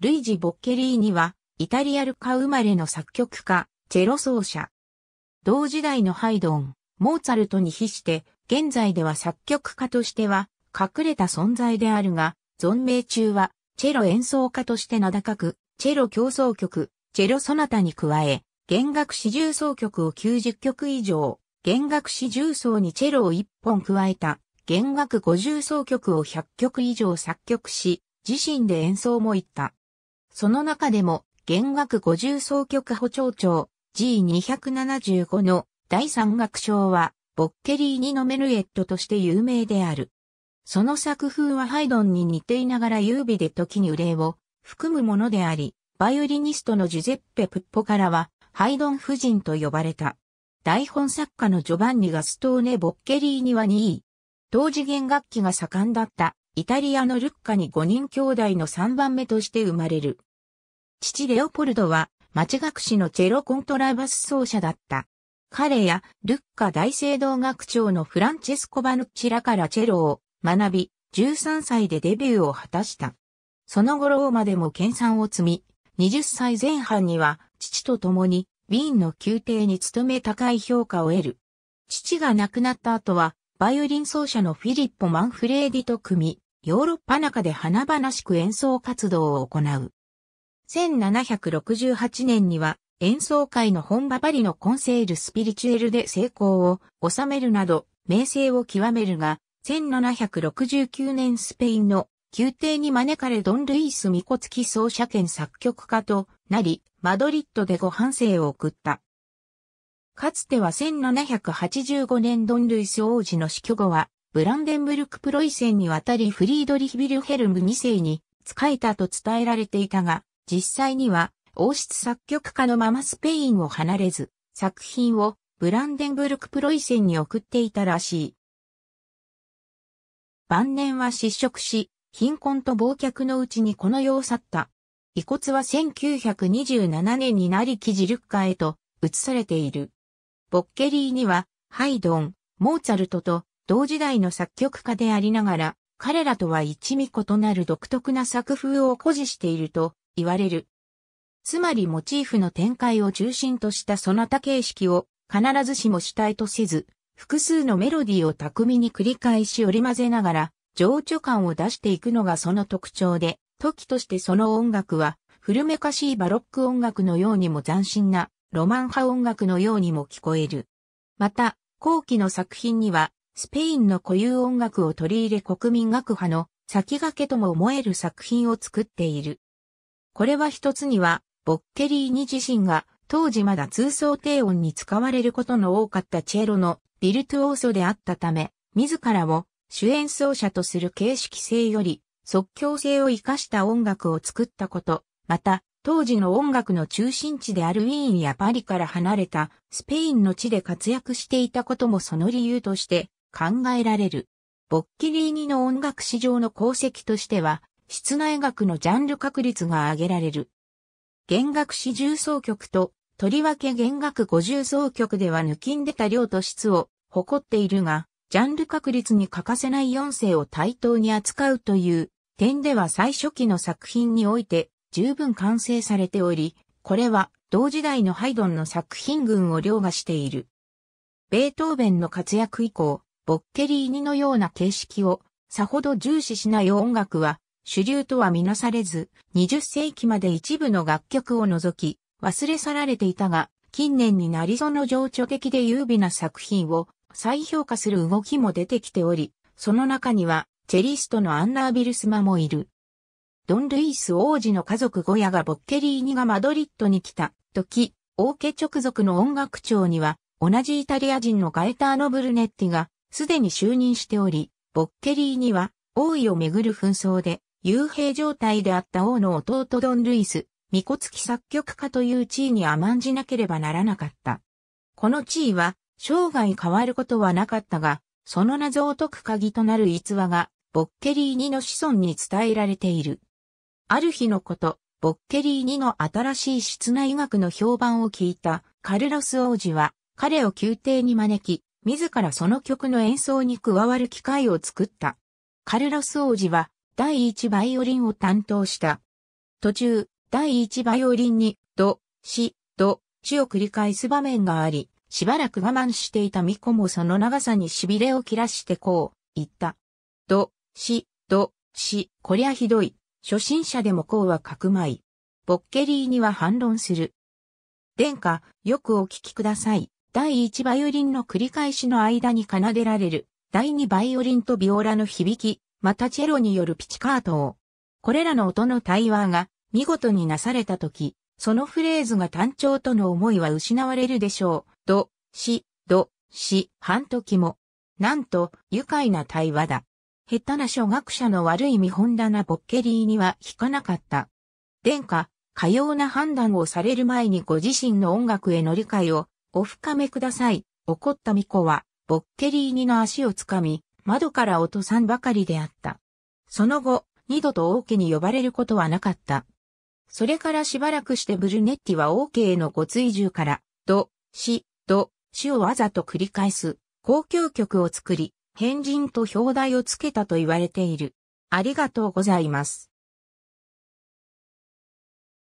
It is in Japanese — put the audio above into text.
ルイジ・ボッケリーニは、イタリアルカ生まれの作曲家、チェロ奏者。同時代のハイドン、モーツァルトに比して、現在では作曲家としては、隠れた存在であるが、存命中は、チェロ演奏家として名高く、チェロ競争曲、チェロソナタに加え、弦楽四重奏曲を90曲以上、弦楽四重奏にチェロを1本加えた、弦楽五重奏曲を100曲以上作曲し、自身で演奏も行った。その中でも、弦楽五重奏曲補聴長 G275 の第三楽章は、ボッケリーニのメルエットとして有名である。その作風はハイドンに似ていながら優美で時に憂いを含むものであり、バイオリニストのジュゼッペ・プッポからは、ハイドン夫人と呼ばれた。台本作家のジョバンニ・ガストーネ・ボッケリーニは2位。当時弦楽器が盛んだったイタリアのルッカに5人兄弟の3番目として生まれる。父レオポルドは、町学士のチェロコントラバス奏者だった。彼や、ルッカ大聖堂学長のフランチェスコ・バヌッチラからチェロを学び、13歳でデビューを果たした。その後ローマでも研鑽を積み、20歳前半には、父と共に、ウィーンの宮廷に勤め高い評価を得る。父が亡くなった後は、バイオリン奏者のフィリッポ・マンフレーディと組み、ヨーロッパ中で華々しく演奏活動を行う。1768年には演奏会の本場パリのコンセールスピリチュエルで成功を収めるなど名声を極めるが、1769年スペインの宮廷に招かれドン・ルイス・ミコツキ奏者兼作曲家となり、マドリッドでご半生を送った。かつては1785年ドン・ルイス王子の死去後は、ブランデンブルク・プロイセンに渡りフリードリヒ・ビルヘルム2世に仕えたと伝えられていたが、実際には王室作曲家のままスペインを離れず、作品をブランデンブルク・プロイセンに送っていたらしい。晩年は失職し、貧困と忘却のうちにこの世を去った。遺骨は1927年になり記事ルッカへと移されている。ボッケリーには、ハイドン、モーツァルトと同時代の作曲家でありながら、彼らとは一味異なる独特な作風を誇示していると言われる。つまりモチーフの展開を中心としたその他形式を必ずしも主体とせず、複数のメロディーを巧みに繰り返し織り混ぜながら、情緒感を出していくのがその特徴で、時としてその音楽は、古めかしいバロック音楽のようにも斬新な、ロマン派音楽のようにも聞こえる。また、後期の作品には、スペインの固有音楽を取り入れ国民楽派の先駆けとも思える作品を作っている。これは一つには、ボッケリーニ自身が当時まだ通奏低音に使われることの多かったチェロのビルトゥオーソであったため、自らを主演奏者とする形式性より即興性を活かした音楽を作ったこと、また当時の音楽の中心地であるウィーンやパリから離れたスペインの地で活躍していたこともその理由として考えられる。ボッキリーニの音楽史上の功績としては、室内楽のジャンル確率が挙げられる。弦楽四重奏曲と、とりわけ弦楽五重奏曲では抜きんでた量と質を誇っているが、ジャンル確率に欠かせない音声を対等に扱うという点では最初期の作品において十分完成されており、これは同時代のハイドンの作品群を凌駕している。ベートーベンの活躍以降、ボッケリーニのような形式をさほど重視しない音楽は主流とは見なされず、20世紀まで一部の楽曲を除き、忘れ去られていたが、近年になりその情緒的で優美な作品を再評価する動きも出てきており、その中には、チェリストのアンナー・ビルスマもいる。ドン・ルイス王子の家族ゴヤがボッケリーニがマドリッドに来た時、王家直属の音楽長には、同じイタリア人のガエターノ・ブルネッティがすでに就任しており、ボッケリーには王位をめぐる紛争で幽閉状態であった王の弟ドン・ルイス、ミコツキ作曲家という地位に甘んじなければならなかった。この地位は生涯変わることはなかったが、その謎を解く鍵となる逸話が、ボッケリー2の子孫に伝えられている。ある日のこと、ボッケリー2の新しい室内学の評判を聞いたカルロス王子は、彼を宮廷に招き、自らその曲の演奏に加わる機会を作った。カルロス王子は第一バイオリンを担当した。途中、第一バイオリンに、ド、シ、ド、シを繰り返す場面があり、しばらく我慢していた巫女もその長さに痺れを切らしてこう、言った。ド、シ、ド、シ、こりゃひどい。初心者でもこうはかくまい。ボッケリーには反論する。殿下、よくお聞きください。第1バイオリンの繰り返しの間に奏でられる、第2バイオリンとビオラの響き、またチェロによるピチカートを。これらの音の対話が見事になされたとき、そのフレーズが単調との思いは失われるでしょう。ど、し、ど、し、半時も。なんと、愉快な対話だ。下手な初学者の悪い見本棚ボッケリーには引かなかった。殿下、かような判断をされる前にご自身の音楽への理解をお深めください。怒った巫女は、ボッケリーニの足をつかみ、窓から落とさんばかりであった。その後、二度と王家に呼ばれることはなかった。それからしばらくしてブルネッティは王家へのご追従から、ど、し、ど、死をわざと繰り返す、公共曲を作り、変人と表題をつけたと言われている。ありがとうございます。